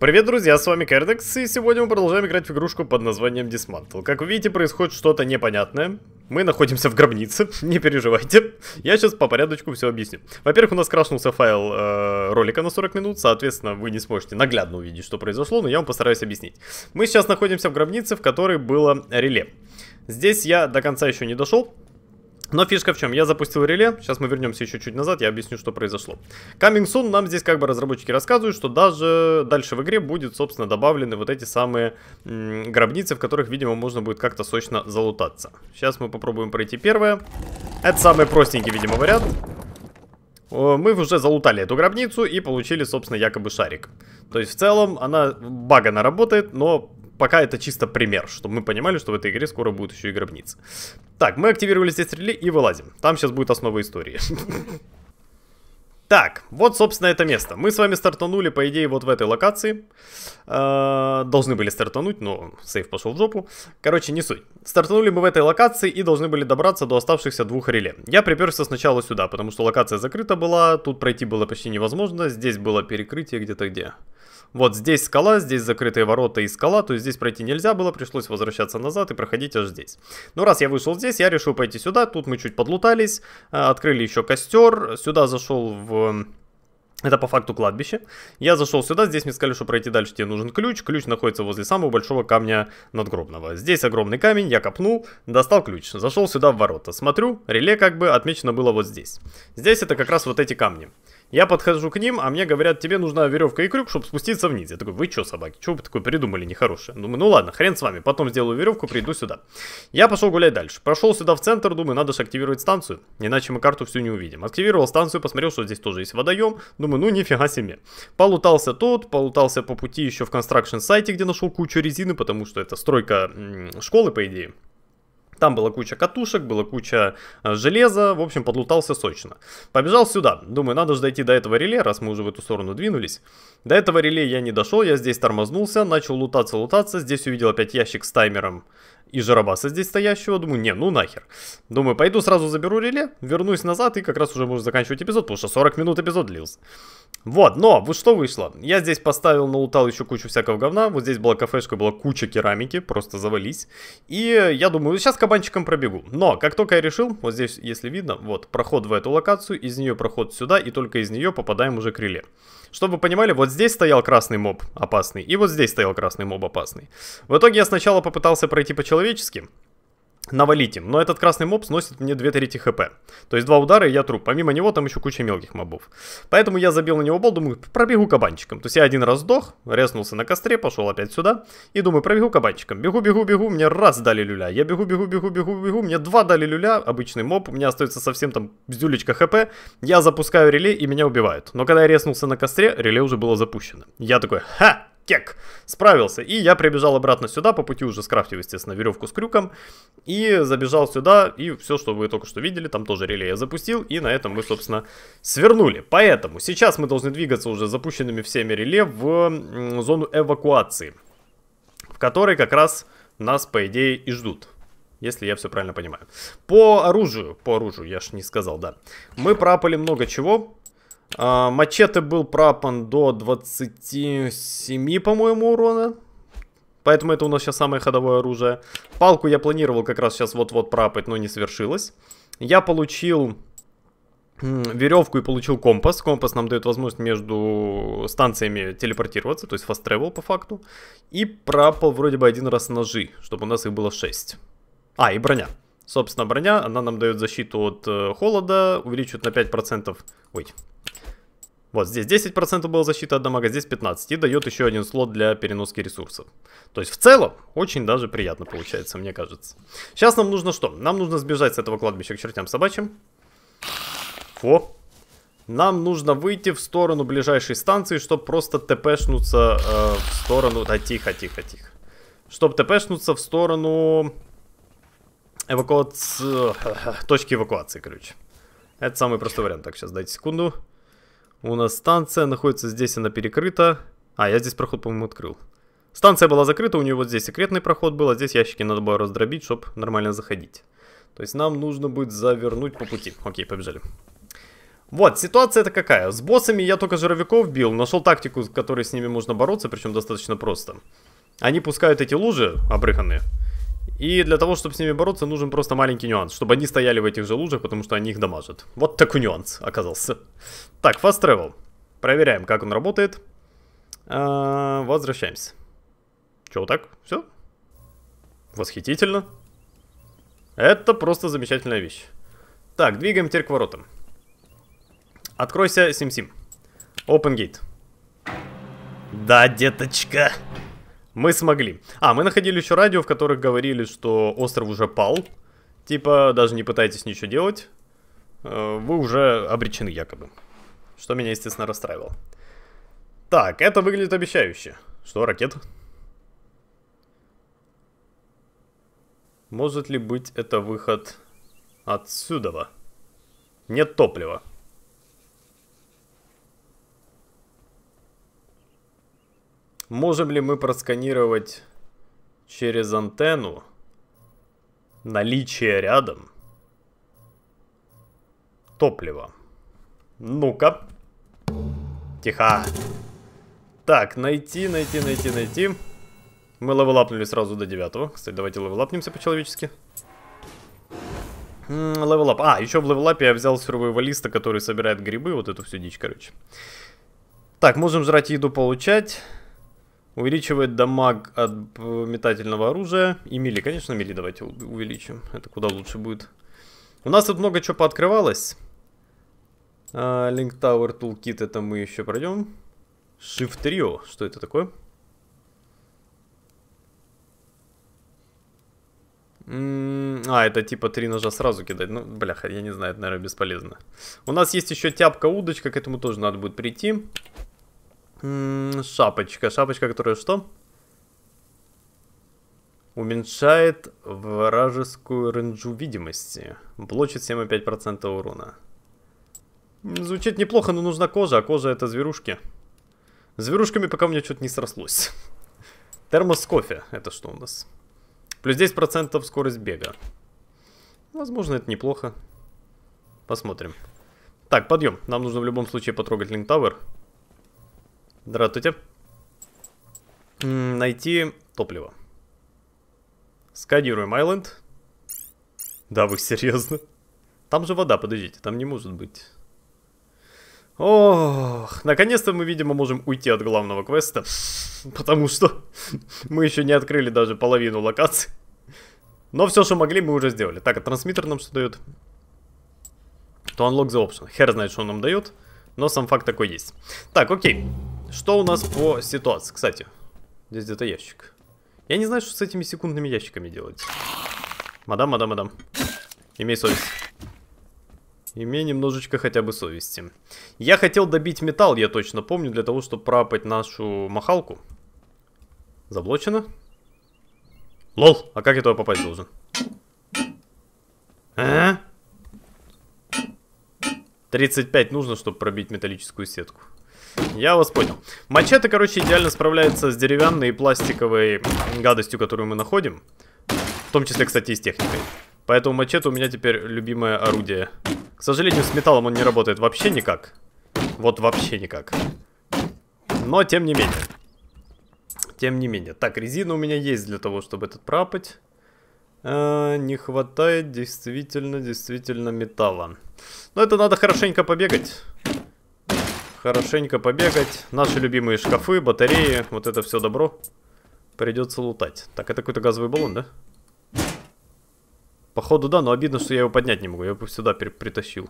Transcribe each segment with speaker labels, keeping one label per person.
Speaker 1: Привет, друзья, с вами Кердекс, и сегодня мы продолжаем играть в игрушку под названием Dismantle. Как вы видите, происходит что-то непонятное. Мы находимся в гробнице, не переживайте. Я сейчас по порядочку все объясню. Во-первых, у нас крашнулся файл э, ролика на 40 минут, соответственно, вы не сможете наглядно увидеть, что произошло, но я вам постараюсь объяснить. Мы сейчас находимся в гробнице, в которой было реле. Здесь я до конца еще не дошел, но фишка в чем? Я запустил реле, сейчас мы вернемся еще чуть назад, я объясню, что произошло. Coming soon нам здесь как бы разработчики рассказывают, что даже дальше в игре будет, собственно, добавлены вот эти самые гробницы, в которых, видимо, можно будет как-то сочно залутаться. Сейчас мы попробуем пройти первое. Это самый простенький, видимо, вариант. Мы уже залутали эту гробницу и получили, собственно, якобы шарик. То есть, в целом, она багана работает, но пока это чисто пример, чтобы мы понимали, что в этой игре скоро будет еще и гробница. Так, мы активировали здесь реле и вылазим. Там сейчас будет основа истории. Так, вот, собственно, это место. Мы с вами стартанули, по идее, вот в этой локации. Э, должны были стартануть, но сейф пошел в жопу. Короче, не суть. Стартанули мы в этой локации и должны были добраться до оставшихся двух реле. Я приперся сначала сюда, потому что локация закрыта была, тут пройти было почти невозможно, здесь было перекрытие где-то где. -то где. Вот здесь скала, здесь закрытые ворота и скала, то есть здесь пройти нельзя было, пришлось возвращаться назад и проходить аж здесь. Но ну, раз я вышел здесь, я решил пойти сюда, тут мы чуть подлутались, э, открыли еще костер, сюда зашел в... Это по факту кладбище. Я зашел сюда, здесь мне сказали, что пройти дальше тебе нужен ключ. Ключ находится возле самого большого камня надгробного. Здесь огромный камень, я копнул, достал ключ. Зашел сюда в ворота. Смотрю, реле как бы отмечено было вот здесь. Здесь это как раз вот эти камни. Я подхожу к ним, а мне говорят, тебе нужна веревка и крюк, чтобы спуститься вниз. Я такой, вы что, собаки, что вы такое придумали нехорошее? Думаю, ну ладно, хрен с вами, потом сделаю веревку, приду сюда. Я пошел гулять дальше. прошел сюда в центр, думаю, надо же активировать станцию, иначе мы карту всю не увидим. Активировал станцию, посмотрел, что здесь тоже есть водоем. Думаю, ну нифига себе. Полутался тут, полутался по пути еще в конструкшн сайте, где нашел кучу резины, потому что это стройка школы, по идее. Там была куча катушек, была куча э, железа, в общем, подлутался сочно. Побежал сюда, думаю, надо же дойти до этого реле, раз мы уже в эту сторону двинулись. До этого реле я не дошел, я здесь тормознулся, начал лутаться-лутаться, здесь увидел опять ящик с таймером и жаробаса здесь стоящего. Думаю, не, ну нахер. Думаю, пойду сразу заберу реле, вернусь назад и как раз уже можно заканчивать эпизод, потому что 40 минут эпизод длился. Вот, но вот что вышло. Я здесь поставил на утал еще кучу всякого говна. Вот здесь была кафешка, была куча керамики, просто завались. И я думаю, сейчас кабанчиком пробегу. Но как только я решил, вот здесь, если видно, вот проход в эту локацию, из нее проход сюда, и только из нее попадаем уже к реле. Чтобы вы понимали, вот здесь стоял красный моб опасный, и вот здесь стоял красный моб опасный. В итоге я сначала попытался пройти по-человечески, навалить им. Но этот красный моб сносит мне 2 трети хп. То есть два удара и я труп. Помимо него там еще куча мелких мобов. Поэтому я забил на него бол, думаю, пробегу кабанчиком. То есть я один раз сдох, резнулся на костре, пошел опять сюда. И думаю, пробегу кабанчиком. Бегу, бегу, бегу, мне раз дали люля. Я бегу, бегу, бегу, бегу, бегу, мне два дали люля, обычный моб. У меня остается совсем там бздюлечка хп. Я запускаю реле и меня убивают. Но когда я резнулся на костре, реле уже было запущено. Я такой, ха, кек, справился. И я прибежал обратно сюда, по пути уже скрафтил, естественно, веревку с крюком. И забежал сюда, и все, что вы только что видели, там тоже реле я запустил. И на этом мы, собственно, свернули. Поэтому сейчас мы должны двигаться уже запущенными всеми реле в зону эвакуации. В которой как раз нас, по идее, и ждут. Если я все правильно понимаю. По оружию, по оружию, я ж не сказал, да. Мы пропали много чего, а, мачете был пропан до 27, по-моему, урона. Поэтому это у нас сейчас самое ходовое оружие. Палку я планировал как раз сейчас вот-вот прапать, но не свершилось. Я получил веревку и получил компас. Компас нам дает возможность между станциями телепортироваться, то есть fast travel по факту. И пропал вроде бы один раз ножи, чтобы у нас их было 6. А, и броня. Собственно, броня, она нам дает защиту от э, холода, увеличивает на 5%, ой, вот здесь 10% была защита от дамага, здесь 15%. И дает еще один слот для переноски ресурсов. То есть в целом очень даже приятно получается, мне кажется. Сейчас нам нужно что? Нам нужно сбежать с этого кладбища к чертям собачьим. Фу! Нам нужно выйти в сторону ближайшей станции, чтобы просто тпшнуться э, в сторону... Да, тихо, тихо, тихо. Чтобы тпшнуться в сторону эвакуации... Э, точки эвакуации, короче. Это самый простой вариант. Так, сейчас дайте секунду. У нас станция находится здесь, она перекрыта. А, я здесь проход, по-моему, открыл. Станция была закрыта, у нее вот здесь секретный проход был, а здесь ящики надо было раздробить, чтобы нормально заходить. То есть нам нужно будет завернуть по пути. Окей, побежали. Вот, ситуация это какая. С боссами я только жировиков бил, нашел тактику, с которой с ними можно бороться, причем достаточно просто. Они пускают эти лужи обрыханные. И для того, чтобы с ними бороться, нужен просто маленький нюанс, чтобы они стояли в этих же лужах, потому что они их дамажат. Вот такой нюанс оказался. Так, Fast Travel. Проверяем, как он работает. А, возвращаемся. Че, вот так? Все? Восхитительно. Это просто замечательная вещь. Так, двигаем теперь к воротам. Откройся, Сим-Сим. Open gate. Да, деточка. Мы смогли. А, мы находили еще радио, в которых говорили, что остров уже пал. Типа, даже не пытайтесь ничего делать. Э, вы уже обречены якобы. Что меня, естественно, расстраивало. Так, это выглядит обещающе. Что, ракет? Может ли быть это выход отсюда? Нет топлива. Можем ли мы просканировать через антенну наличие рядом топлива? Ну-ка. Тихо. Так, найти, найти, найти, найти. Мы левелапнули сразу до девятого. Кстати, давайте левелапнемся по-человечески. Левелап. А, еще в левелапе я взял валиста, который собирает грибы. Вот эту всю дичь, короче. Так, можем жрать еду получать. Увеличивает дамаг от э, метательного оружия. И мили, конечно, мили давайте увеличим. Это куда лучше будет. У нас тут много чего пооткрывалось. А, Link Tower Toolkit это мы еще пройдем. Shift Trio. Что это такое? М-м, а, это типа три ножа сразу кидать. Ну, бляха, я не знаю, это, наверное, бесполезно. У нас есть еще тяпка-удочка, к этому тоже надо будет прийти шапочка. Шапочка, которая что? Уменьшает вражескую ренджу видимости. Блочит 7,5% урона. Звучит неплохо, но нужна кожа, а кожа это зверушки. С зверушками пока у меня что-то не срослось. Термос кофе. Это что у нас? Плюс 10% скорость бега. Возможно, это неплохо. Посмотрим. Так, подъем. Нам нужно в любом случае потрогать Линк Тауэр. Здравствуйте. Найти топливо. Сканируем Айленд. Да, вы серьезно? Там же вода, подождите, там не может быть. Ох, наконец-то мы, видимо, можем уйти от главного квеста, потому что мы еще не открыли даже половину локаций. Но все, что могли, мы уже сделали. Так, а трансмиттер нам что дает? То unlock the option. Хер знает, что он нам дает, но сам факт такой есть. Так, окей. Что у нас по ситуации? Кстати, здесь где-то ящик. Я не знаю, что с этими секундными ящиками делать. Мадам, мадам, мадам. Имей совесть. Имей немножечко хотя бы совести. Я хотел добить металл, я точно помню, для того, чтобы пропать нашу махалку. Заблочено? Лол, а как я туда попасть должен? А? 35 нужно, чтобы пробить металлическую сетку. Я вас понял. Мачете, короче, идеально справляется с деревянной и пластиковой гадостью, которую мы находим. В том числе, кстати, и с техникой. Поэтому мачете у меня теперь любимое орудие. К сожалению, с металлом он не работает вообще никак. Вот вообще никак. Но, тем не менее. Тем не менее. Так, резина у меня есть для того, чтобы этот пропать. А, не хватает действительно, действительно металла. Но это надо хорошенько побегать хорошенько побегать. Наши любимые шкафы, батареи, вот это все добро. Придется лутать. Так, это какой-то газовый баллон, да? Походу, да, но обидно, что я его поднять не могу. Я его сюда при притащил.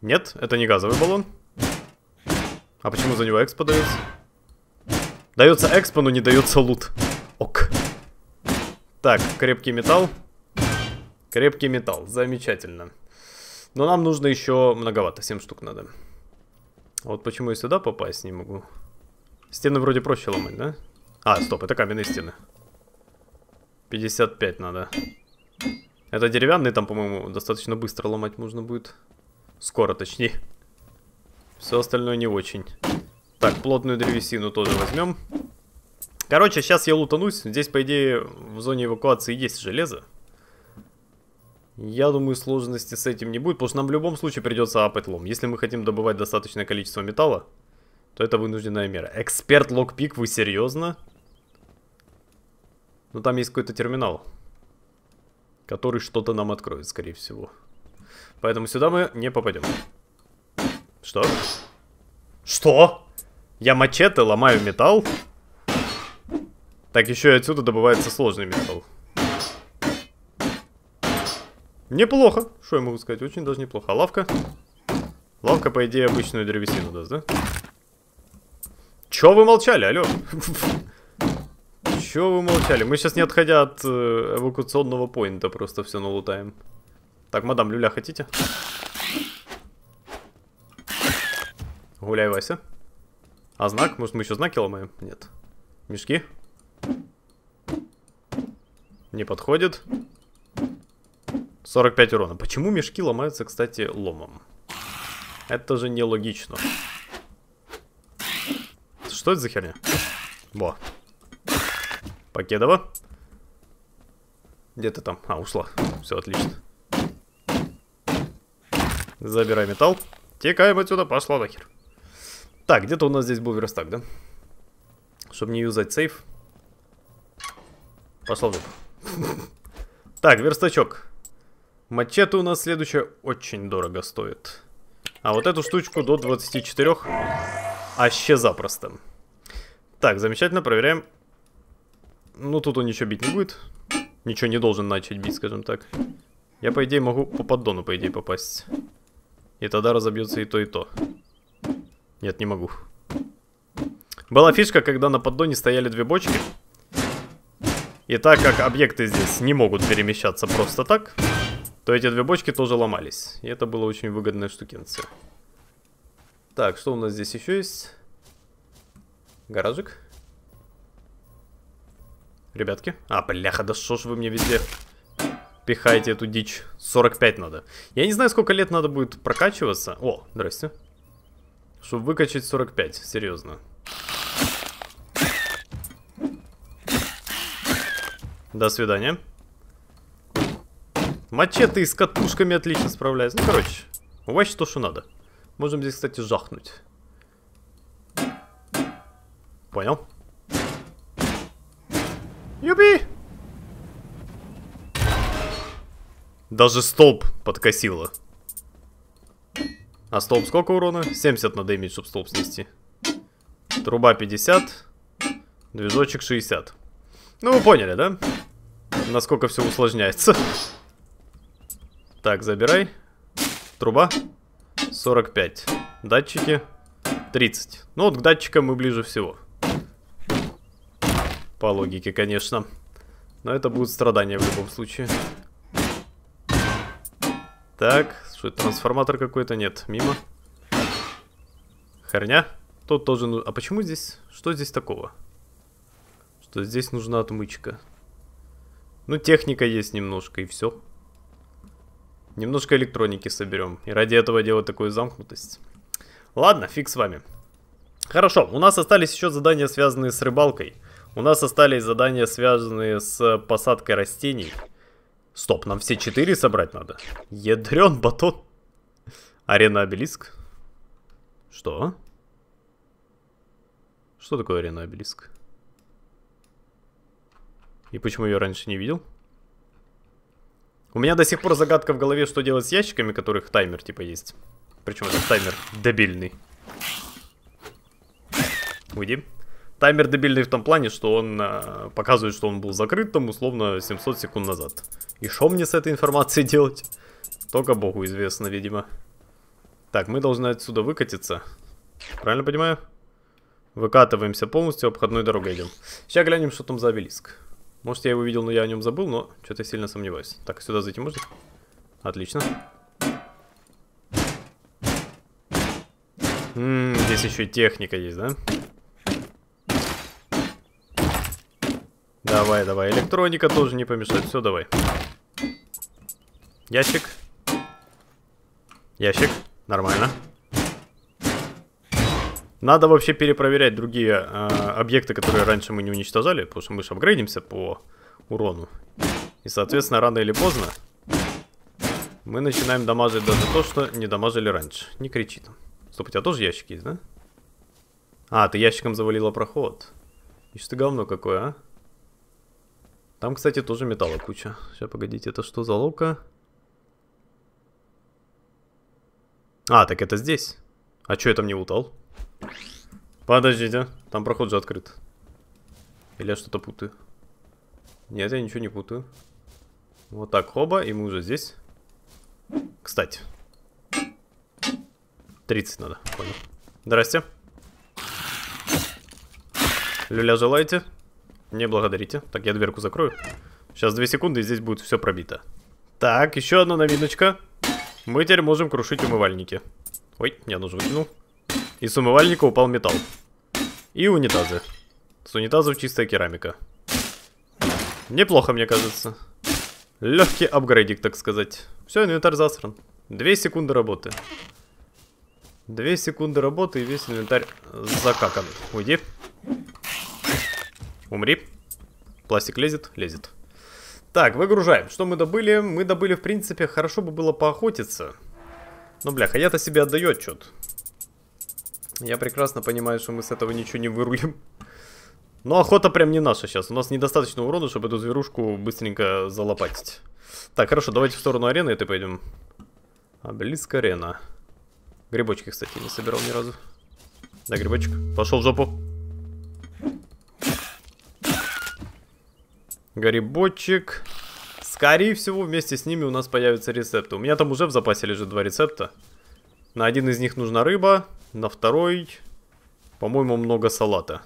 Speaker 1: Нет, это не газовый баллон. А почему за него экспо дается? Дается экспо, но не дается лут. Ок. Так, крепкий металл. Крепкий металл, замечательно. Но нам нужно еще многовато, 7 штук надо. Вот почему я сюда попасть не могу. Стены вроде проще ломать, да? А, стоп, это каменные стены. 55 надо. Это деревянные, там, по-моему, достаточно быстро ломать можно будет. Скоро, точнее. Все остальное не очень. Так, плотную древесину тоже возьмем. Короче, сейчас я лутанусь. Здесь, по идее, в зоне эвакуации есть железо. Я думаю, сложности с этим не будет, потому что нам в любом случае придется апать лом. Если мы хотим добывать достаточное количество металла, то это вынужденная мера. Эксперт локпик, вы серьезно? Ну там есть какой-то терминал, который что-то нам откроет, скорее всего. Поэтому сюда мы не попадем. Что? Что? Я мачете ломаю металл? Так еще и отсюда добывается сложный металл. Неплохо. Что я могу сказать? Очень даже неплохо. А лавка? Лавка, по идее, обычную древесину даст, да? Чё вы молчали, алё? Чё вы молчали? Мы сейчас не отходя от э, эвакуационного поинта просто все налутаем. Так, мадам, люля хотите? Гуляй, Вася. А знак? Может, мы еще знаки ломаем? Нет. Мешки? Не подходит. 45 урона. Почему мешки ломаются, кстати, ломом? Это же нелогично. Что это за херня? Во. Покедова. Где то там? А, ушла. Все, отлично. Забирай металл. Текаем отсюда, пошла нахер. Так, где-то у нас здесь был верстак, да? Чтобы не юзать сейф. Пошла в Так, верстачок. Мачете у нас следующая очень дорого стоит. А вот эту штучку до 24. Аще запросто. Так, замечательно, проверяем. Ну, тут он ничего бить не будет. Ничего не должен начать бить, скажем так. Я, по идее, могу по поддону, по идее, попасть. И тогда разобьется и то, и то. Нет, не могу. Была фишка, когда на поддоне стояли две бочки. И так как объекты здесь не могут перемещаться просто так, то эти две бочки тоже ломались. И это было очень выгодная штукенция. Так, что у нас здесь еще есть? Гаражик. Ребятки. А, бляха, да что ж вы мне везде пихаете эту дичь? 45 надо. Я не знаю, сколько лет надо будет прокачиваться. О, здрасте. Чтобы выкачать 45, серьезно. До свидания. Мачете и с катушками отлично справляется. Ну, короче, увачь то, что надо. Можем здесь, кстати, жахнуть. Понял? Юби! Даже столб подкосило. А столб сколько урона? 70 надо иметь, чтобы столб снести. Труба 50. Движочек 60. Ну, вы поняли, да? Насколько все усложняется. Так, забирай. Труба. 45. Датчики. 30. Ну вот к датчикам мы ближе всего. По логике, конечно. Но это будут страдания в любом случае. Так, что это, трансформатор какой-то? Нет, мимо. Херня. Тут тоже нужно... А почему здесь... Что здесь такого? Что здесь нужна отмычка. Ну, техника есть немножко, и все. Все. Немножко электроники соберем. И ради этого делать такую замкнутость. Ладно, фиг с вами. Хорошо, у нас остались еще задания, связанные с рыбалкой. У нас остались задания, связанные с посадкой растений. Стоп, нам все четыре собрать надо? Ядрен батон. Арена обелиск. Что? Что такое арена обелиск? И почему я раньше не видел? У меня до сих пор загадка в голове, что делать с ящиками, которых таймер типа есть. Причем этот таймер дебильный. Уйди. Таймер дебильный в том плане, что он э, показывает, что он был закрыт там условно 700 секунд назад. И что мне с этой информацией делать? Только богу известно, видимо. Так, мы должны отсюда выкатиться. Правильно понимаю? Выкатываемся полностью, обходной дорогой идем. Сейчас глянем, что там за обелиск. Может, я его видел, но я о нем забыл, но что-то сильно сомневаюсь. Так, сюда зайти можно? Отлично. М м-м, -м, здесь еще и техника есть, да? Давай, давай. Электроника тоже не помешает. Все, давай. Ящик. Ящик. Нормально. Надо вообще перепроверять другие э, объекты, которые раньше мы не уничтожали, потому что мы же апгрейдимся по урону. И, соответственно, рано или поздно мы начинаем дамажить даже то, что не дамажили раньше. Не кричи там. Стоп, у тебя тоже ящик есть, да? А, ты ящиком завалила проход. И что говно какое, а? Там, кстати, тоже металла куча. Сейчас, погодите, это что за ловка? А, так это здесь. А что я там не утал? Подождите, там проход же открыт. Или я что-то путаю? Нет, я ничего не путаю. Вот так, хоба, и мы уже здесь. Кстати. 30 надо, понял. Здрасте. Люля желаете? Не благодарите. Так, я дверку закрою. Сейчас 2 секунды, и здесь будет все пробито. Так, еще одна новиночка. Мы теперь можем крушить умывальники. Ой, я нож вытянул. И с умывальника упал металл. И унитазы. С унитазов чистая керамика. Неплохо, мне кажется. Легкий апгрейдик, так сказать. Все, инвентарь засран. Две секунды работы. Две секунды работы и весь инвентарь закакан. Уйди. Умри. Пластик лезет? Лезет. Так, выгружаем. Что мы добыли? Мы добыли, в принципе, хорошо бы было поохотиться. Но, ну, бляха, я-то себе отдаю отчет. Я прекрасно понимаю, что мы с этого ничего не вырулим. Но охота прям не наша сейчас. У нас недостаточно урона, чтобы эту зверушку быстренько залопатить. Так, хорошо, давайте в сторону арены это пойдем. Обелиск а, арена. Грибочки, кстати, не собирал ни разу. Да, грибочек. Пошел в жопу. Грибочек. Скорее всего, вместе с ними у нас появятся рецепты. У меня там уже в запасе лежит два рецепта. На один из них нужна рыба, на второй, по-моему, много салата.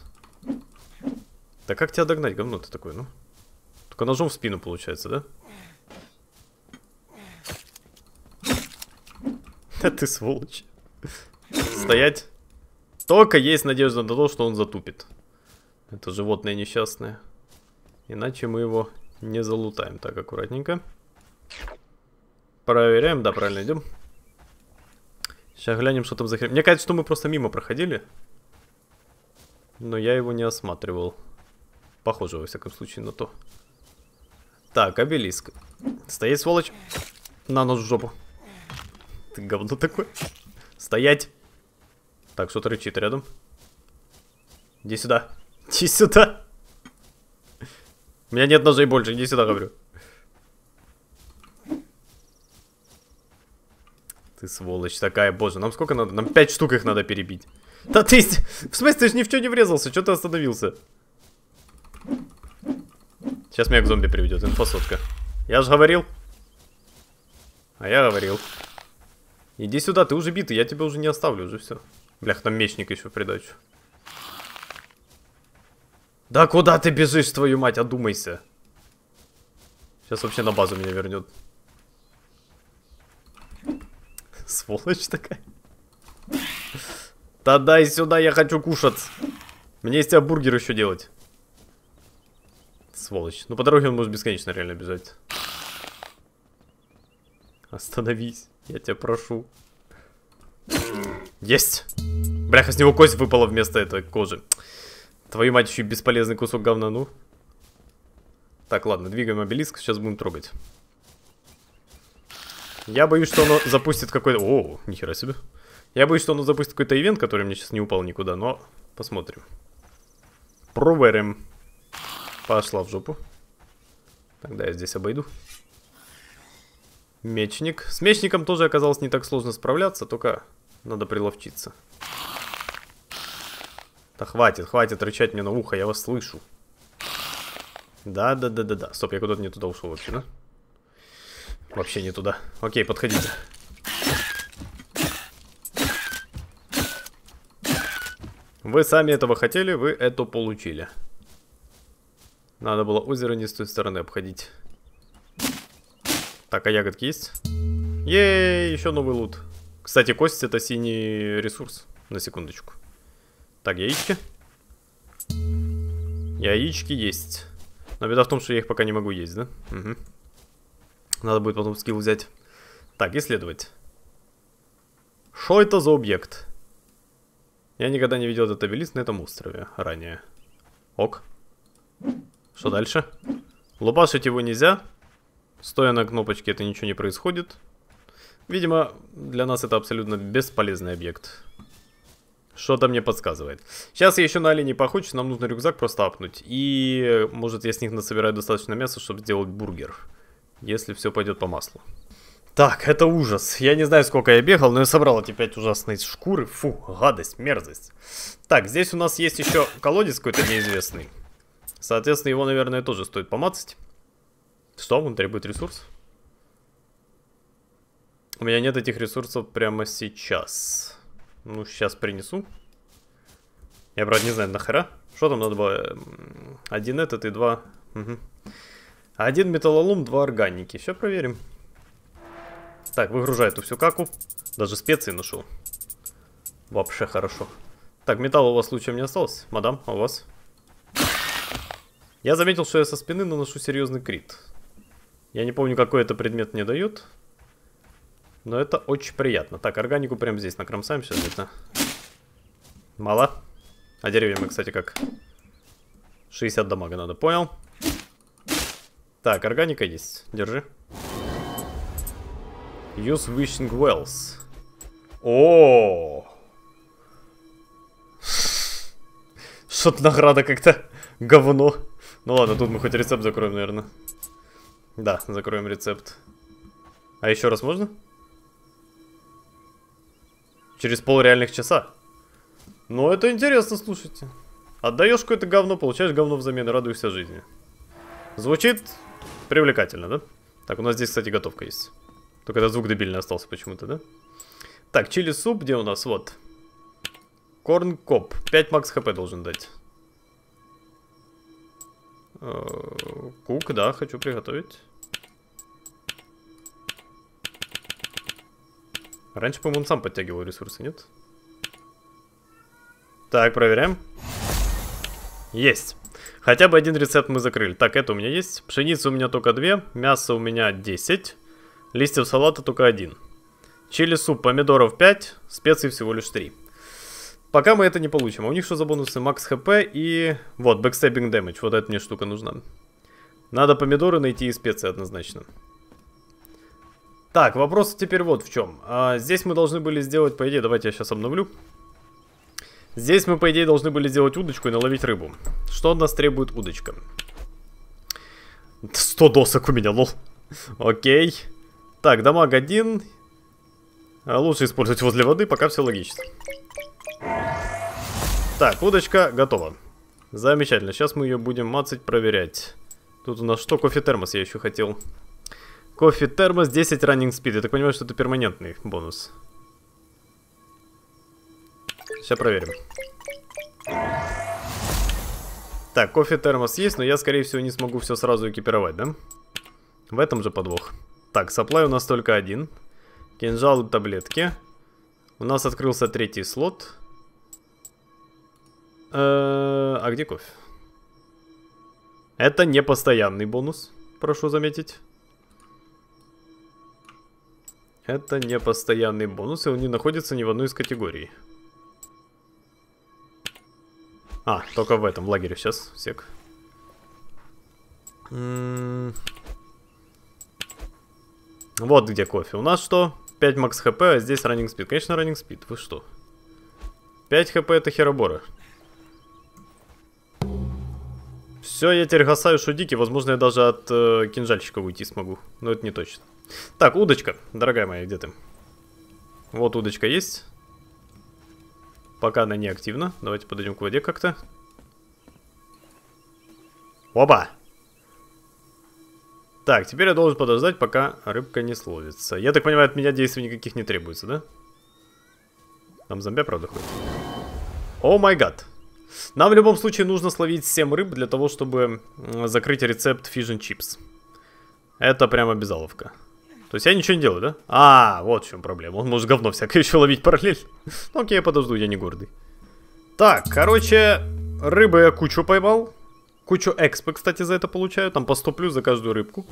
Speaker 1: Да как тебя догнать, говно ты такое, ну? Только ножом в спину получается, да? Да ты сволочь. Стоять. Только есть надежда на то, что он затупит. Это животное несчастное. Иначе мы его не залутаем. Так, аккуратненько. Проверяем, да, правильно идем. Сейчас глянем, что там за хрень. Мне кажется, что мы просто мимо проходили. Но я его не осматривал. Похоже, во всяком случае, на то. Так, обелиск. Стоять, сволочь. На нос в жопу. Ты говно такое. Стоять. Так, что-то рычит рядом. Иди сюда. Иди сюда. У меня нет ножей больше, иди сюда, говорю. Ты сволочь такая, боже, нам сколько надо? Нам пять штук их надо перебить. Да ты, в смысле, ты же ни в чё не врезался, чё ты остановился? Сейчас меня к зомби приведет, инфосотка. Я же говорил. А я говорил. Иди сюда, ты уже битый, я тебя уже не оставлю, уже все. Блях, там мечник еще придачу. Да куда ты бежишь, твою мать, одумайся. Сейчас вообще на базу меня вернет. Сволочь такая. Да дай сюда, я хочу кушать. Мне из тебя бургер еще делать. Сволочь. Ну, по дороге он может бесконечно реально бежать. Остановись, я тебя прошу. Есть! Бляха, с него кость выпала вместо этой кожи. Твою мать, еще и бесполезный кусок говна, ну. Так, ладно, двигаем обелиск, сейчас будем трогать. Я боюсь, что оно запустит какой-то... О, нихера себе. Я боюсь, что оно запустит какой-то ивент, который мне сейчас не упал никуда, но посмотрим. Проверим. Пошла в жопу. Тогда я здесь обойду. Мечник. С мечником тоже оказалось не так сложно справляться, только надо приловчиться. Да хватит, хватит рычать мне на ухо, я вас слышу. Да-да-да-да-да. Стоп, я куда-то не туда ушел вообще, да? Вообще не туда. Окей, подходите. Вы сами этого хотели, вы это получили. Надо было озеро не с той стороны обходить. Так, а ягодки есть? Ей, еще новый лут. Кстати, кость это синий ресурс. На секундочку. Так, яички. Яички есть. Но беда в том, что я их пока не могу есть, да? Угу. Надо будет потом скилл взять. Так, исследовать. Что это за объект? Я никогда не видел этот обелиск на этом острове ранее. Ок. Что дальше? Лупашить его нельзя. Стоя на кнопочке это ничего не происходит. Видимо, для нас это абсолютно бесполезный объект. Что-то мне подсказывает. Сейчас я еще на олене похочу, нам нужно рюкзак просто апнуть. И может я с них насобираю достаточно мяса, чтобы сделать Бургер если все пойдет по маслу. Так, это ужас. Я не знаю, сколько я бегал, но я собрал эти пять ужасных шкуры. Фу, гадость, мерзость. Так, здесь у нас есть еще колодец какой-то неизвестный. Соответственно, его, наверное, тоже стоит помацать. Что? Он требует ресурс? У меня нет этих ресурсов прямо сейчас. Ну, сейчас принесу. Я, правда, не знаю, нахера. Что там надо было? Один этот и два... Угу. Один металлолом, два органики. Все проверим. Так, выгружаю эту всю каку. Даже специи нашел. Вообще хорошо. Так, металла у вас случаем не осталось? Мадам, а у вас? Я заметил, что я со спины наношу серьезный крит. Я не помню, какой это предмет мне дают. Но это очень приятно. Так, органику прямо здесь накромсаем все это. Мало. А деревья мы, кстати, как? 60 дамага надо, понял? Так, органика есть. Держи. Use wishing wells. О, Что-то награда как-то говно. Ну ладно, тут мы хоть рецепт закроем, наверное. Да, закроем рецепт. А еще раз можно? Через пол реальных часа. Ну, это интересно, слушайте. Отдаешь какое-то говно, получаешь говно взамен и радуешься жизни. Звучит Привлекательно, да? Так, у нас здесь, кстати, готовка есть. Только этот звук дебильный остался почему-то, да? Так, чили-суп где у нас? Вот. Корн-коп. 5 макс хп должен дать. Э, кук, да, хочу приготовить. Раньше, по-моему, он сам подтягивал ресурсы, нет? Так, проверяем. Есть. Хотя бы один рецепт мы закрыли. Так, это у меня есть. Пшеницы у меня только две. Мясо у меня 10. Листьев салата только один. Чили суп, помидоров 5. Специй всего лишь 3. Пока мы это не получим. А у них что за бонусы? Макс хп и... Вот, бэкстеббинг дэмэдж. Вот эта мне штука нужна. Надо помидоры найти и специи однозначно. Так, вопрос теперь вот в чем. А, здесь мы должны были сделать, по идее, давайте я сейчас обновлю. Здесь мы, по идее, должны были сделать удочку и наловить рыбу. Что от нас требует удочка? 100 досок у меня, лол. Окей. Так, дамаг один. А, лучше использовать возле воды, пока все логично. Так, удочка готова. Замечательно, сейчас мы ее будем мацать, проверять. Тут у нас что? Кофе-термос я еще хотел. Кофе-термос, 10 раннинг спид. Я так понимаю, что это перманентный бонус. Все проверим. Так, кофе термос есть, но я, скорее всего, не смогу все сразу экипировать, да? В этом же подвох. Так, саплай у нас только один. Кинжал и таблетки. У нас открылся третий слот. Э -э а где кофе? Это не постоянный бонус, прошу заметить. Это не постоянный бонус, и он не находится ни в одной из категорий. А, только в этом лагере сейчас всех. вот где кофе. У нас что? 5 макс хп, а здесь раннинг спид. Конечно, раннинг спид. Вы что? 5 хп это херобора. Все, я теперь гасаю шудики. Возможно, я даже от э, кинжальщика уйти смогу. Но это не точно. Так, удочка. Дорогая моя, где ты? Вот удочка есть. Пока она не активна. Давайте подойдем к воде как-то. Оба! Так, теперь я должен подождать, пока рыбка не словится. Я так понимаю, от меня действий никаких не требуется, да? Там зомби правда, ходит. О май гад! Нам в любом случае нужно словить 7 рыб для того, чтобы закрыть рецепт фижн чипс. Это прям обязаловка. То есть я ничего не делаю, да? А, вот в чем проблема. Он может говно всякое еще ловить параллель. Ну, окей, я подожду, я не гордый. Так, короче, рыбы я кучу поймал. Кучу экспы, кстати, за это получаю. Там по 100 плюс за каждую рыбку.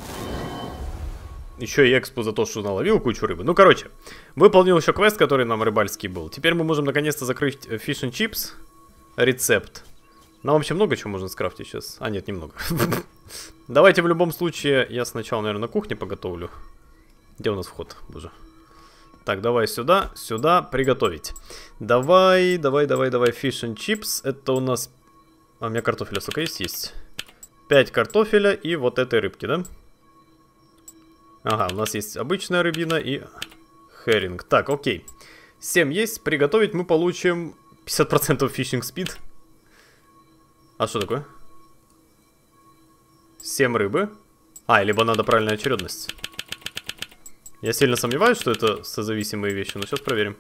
Speaker 1: Еще и экспу за то, что наловил кучу рыбы. Ну, короче, выполнил еще квест, который нам рыбальский был. Теперь мы можем наконец-то закрыть э, Fish and Chips рецепт. Нам вообще много чего можно скрафтить сейчас. А, нет, немного. Давайте в любом случае я сначала, наверное, на кухне поготовлю. Где у нас вход? Боже. Так, давай сюда, сюда приготовить. Давай, давай, давай, давай. Fish and chips. Это у нас... А, у меня картофеля сколько есть? Есть. 5 картофеля и вот этой рыбки, да? Ага, у нас есть обычная рыбина и херинг. Так, окей. 7 есть. Приготовить мы получим 50% фишинг спид. А что такое? 7 рыбы. А, либо надо правильная очередность. Я сильно сомневаюсь, что это созависимые вещи, но сейчас проверим.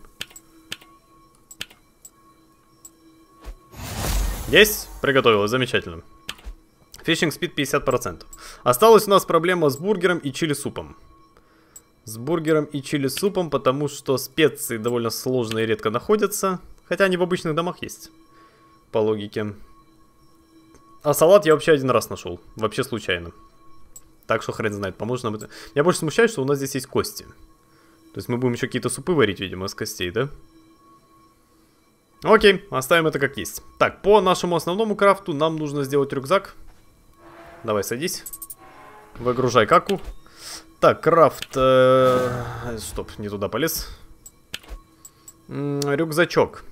Speaker 1: Есть, приготовилось, замечательно. Фишинг спид 50%. Осталась у нас проблема с бургером и чили-супом. С бургером и чили-супом, потому что специи довольно сложные и редко находятся. Хотя они в обычных домах есть, по логике. А салат я вообще один раз нашел, вообще случайно. Так что хрен знает, поможет нам это... Меня больше смущает, что у нас здесь есть кости. То есть мы будем еще какие-то супы варить, видимо, с костей, да? Окей, оставим это как есть. Так, по нашему основному крафту нам нужно сделать рюкзак. Давай, садись. Выгружай каку. Так, крафт... Э... Стоп, не туда полез. рюкзачок.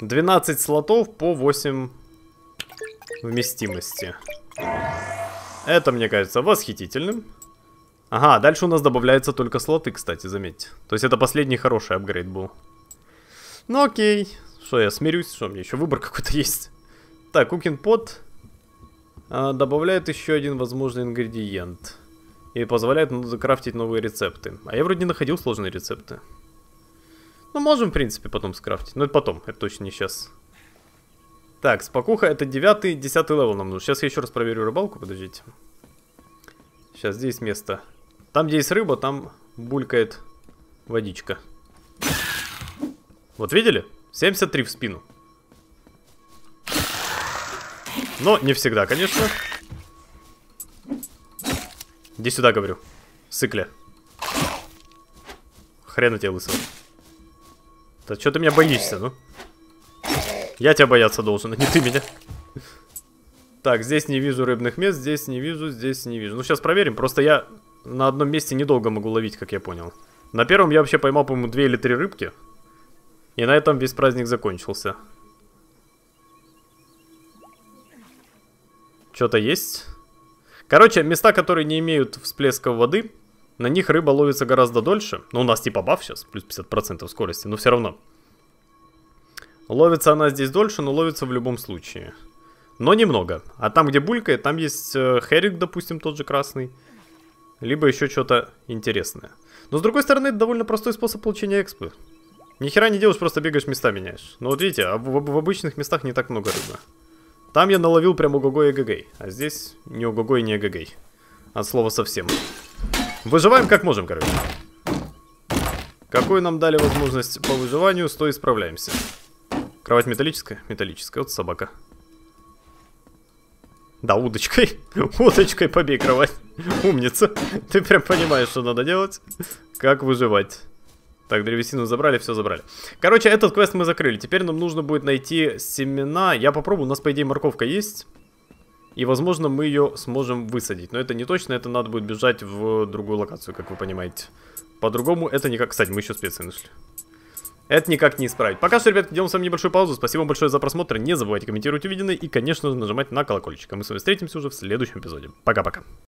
Speaker 1: 12 слотов по 8 вместимости. Это, мне кажется, восхитительным. Ага, дальше у нас добавляются только слоты, кстати, заметьте. То есть это последний хороший апгрейд был. Ну окей. Что, я смирюсь? Что, мне еще выбор какой-то есть? Так, кукин под а, добавляет еще один возможный ингредиент. И позволяет ну, закрафтить новые рецепты. А я вроде не находил сложные рецепты. Ну, можем, в принципе, потом скрафтить. Но это потом, это точно не сейчас. Так, спокуха это 9 10 левел нам нужен. Сейчас я еще раз проверю рыбалку, подождите. Сейчас здесь место. Там, где есть рыба, там булькает водичка. Вот видели? 73 в спину. Но не всегда, конечно. Иди сюда, говорю. Сыкля. Хрена тебе лысого. Да что ты меня боишься, ну? Я тебя бояться должен, а не ты меня. Так, здесь не вижу рыбных мест, здесь не вижу, здесь не вижу. Ну, сейчас проверим. Просто я на одном месте недолго могу ловить, как я понял. На первом я вообще поймал, по-моему, две или три рыбки. И на этом весь праздник закончился. Что-то есть? Короче, места, которые не имеют всплеска воды, на них рыба ловится гораздо дольше. Ну у нас типа баф сейчас, плюс 50% скорости, но все равно. Ловится она здесь дольше, но ловится в любом случае. Но немного. А там, где булькает, там есть э, херик, допустим, тот же красный. Либо еще что-то интересное. Но с другой стороны, это довольно простой способ получения экспы. Ни хера не делаешь, просто бегаешь, места меняешь. Ну вот видите, а в, в, в обычных местах не так много рыбы. Там я наловил прям ого-го и эгэгэй. А здесь не ого-го и не эгэгэй. От слова совсем. Выживаем как можем, короче. Какую нам дали возможность по выживанию, с той исправляемся. Кровать металлическая? Металлическая. Вот собака. Да, удочкой. Удочкой побей кровать. Умница. Ты прям понимаешь, что надо делать. Как выживать. Так, древесину забрали, все забрали. Короче, этот квест мы закрыли. Теперь нам нужно будет найти семена. Я попробую, у нас, по идее, морковка есть. И, возможно, мы ее сможем высадить. Но это не точно, это надо будет бежать в другую локацию, как вы понимаете. По-другому это никак... Кстати, мы еще специи нашли. Это никак не исправить. Пока что, ребят, делаем с вами небольшую паузу. Спасибо вам большое за просмотр. Не забывайте комментировать увиденное и, конечно же, нажимать на колокольчик. А мы с вами встретимся уже в следующем эпизоде. Пока-пока.